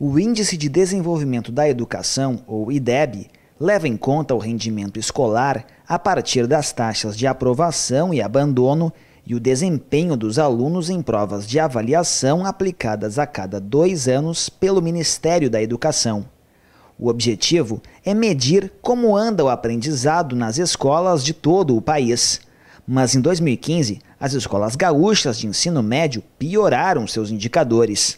O Índice de Desenvolvimento da Educação, ou IDEB, leva em conta o rendimento escolar a partir das taxas de aprovação e abandono e o desempenho dos alunos em provas de avaliação aplicadas a cada dois anos pelo Ministério da Educação. O objetivo é medir como anda o aprendizado nas escolas de todo o país. Mas em 2015, as escolas gaúchas de ensino médio pioraram seus indicadores.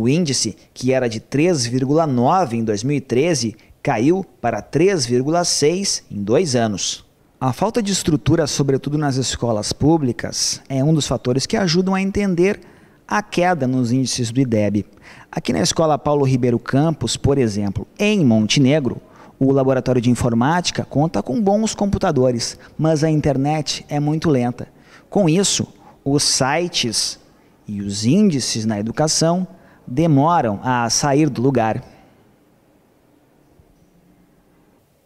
O índice, que era de 3,9 em 2013, caiu para 3,6 em dois anos. A falta de estrutura, sobretudo nas escolas públicas, é um dos fatores que ajudam a entender a queda nos índices do IDEB. Aqui na escola Paulo Ribeiro Campos, por exemplo, em Montenegro, o laboratório de informática conta com bons computadores, mas a internet é muito lenta. Com isso, os sites e os índices na educação demoram a sair do lugar.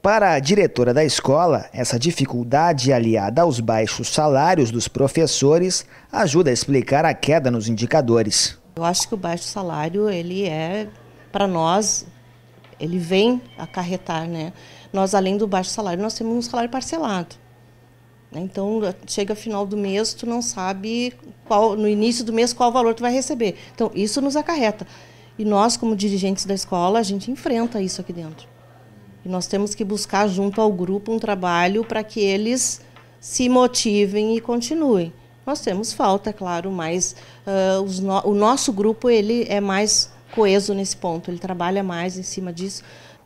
Para a diretora da escola, essa dificuldade aliada aos baixos salários dos professores ajuda a explicar a queda nos indicadores. Eu acho que o baixo salário, ele é, para nós, ele vem acarretar, né? Nós, além do baixo salário, nós temos um salário parcelado. Né? Então, chega final do mês, tu não sabe qual, no início do mês qual valor tu vai receber. Então, isso nos acarreta. E nós, como dirigentes da escola, a gente enfrenta isso aqui dentro. E nós temos que buscar junto ao grupo um trabalho para que eles se motivem e continuem. Nós temos falta, é claro, mas uh, no o nosso grupo ele é mais coeso nesse ponto, ele trabalha mais em cima disso.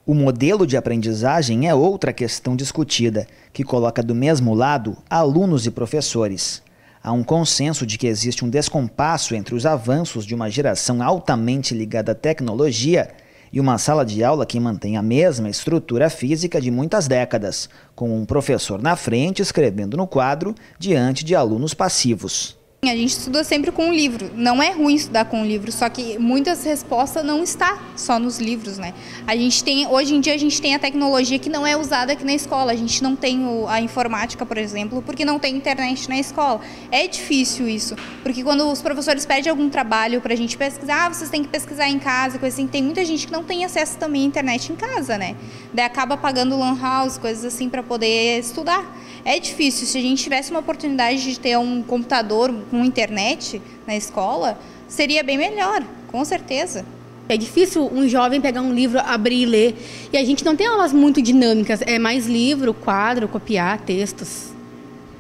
O modelo de aprendizagem é outra questão discutida, que coloca do mesmo lado alunos e professores. Há um consenso de que existe um descompasso entre os avanços de uma geração altamente ligada à tecnologia e uma sala de aula que mantém a mesma estrutura física de muitas décadas, com um professor na frente escrevendo no quadro diante de alunos passivos. A gente estuda sempre com um livro. Não é ruim estudar com um livro, só que muitas respostas não está só nos livros, né? A gente tem, hoje em dia a gente tem a tecnologia que não é usada aqui na escola. A gente não tem o, a informática, por exemplo, porque não tem internet na escola. É difícil isso, porque quando os professores pedem algum trabalho para a gente pesquisar, ah, vocês têm que pesquisar em casa, coisa assim. Tem muita gente que não tem acesso também à internet em casa, né? Daí acaba pagando lan house, coisas assim para poder estudar. É difícil. Se a gente tivesse uma oportunidade de ter um computador com internet na escola, seria bem melhor, com certeza. É difícil um jovem pegar um livro, abrir e ler. E a gente não tem aulas muito dinâmicas, é mais livro, quadro, copiar, textos.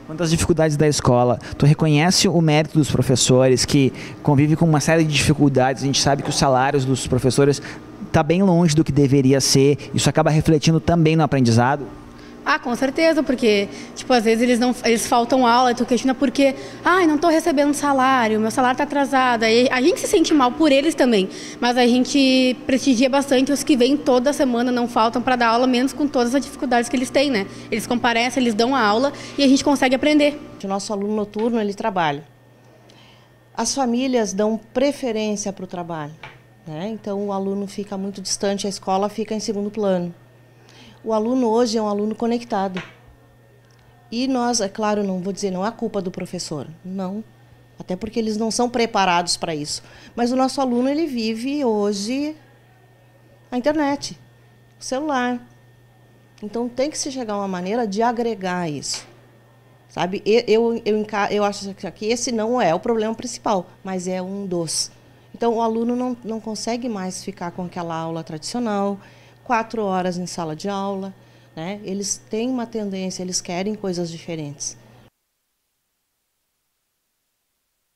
Quanto às dificuldades da escola, tu reconhece o mérito dos professores que convive com uma série de dificuldades. A gente sabe que os salários dos professores está bem longe do que deveria ser. Isso acaba refletindo também no aprendizado. Ah, com certeza, porque, tipo, às vezes eles não eles faltam aula e então tu questiona porque, ai, não estou recebendo salário, meu salário está atrasado. E a gente se sente mal por eles também, mas a gente prestigia bastante os que vêm toda semana, não faltam para dar aula, menos com todas as dificuldades que eles têm, né? Eles comparecem, eles dão a aula e a gente consegue aprender. O nosso aluno noturno, ele trabalha. As famílias dão preferência para o trabalho, né? Então o aluno fica muito distante, a escola fica em segundo plano. O aluno hoje é um aluno conectado. E nós, é claro, não vou dizer, não a culpa do professor. Não. Até porque eles não são preparados para isso. Mas o nosso aluno, ele vive hoje a internet, o celular. Então tem que se chegar a uma maneira de agregar isso. Sabe? Eu, eu, eu, eu acho que esse não é o problema principal, mas é um dos. Então o aluno não, não consegue mais ficar com aquela aula tradicional, quatro horas em sala de aula. Né? Eles têm uma tendência, eles querem coisas diferentes.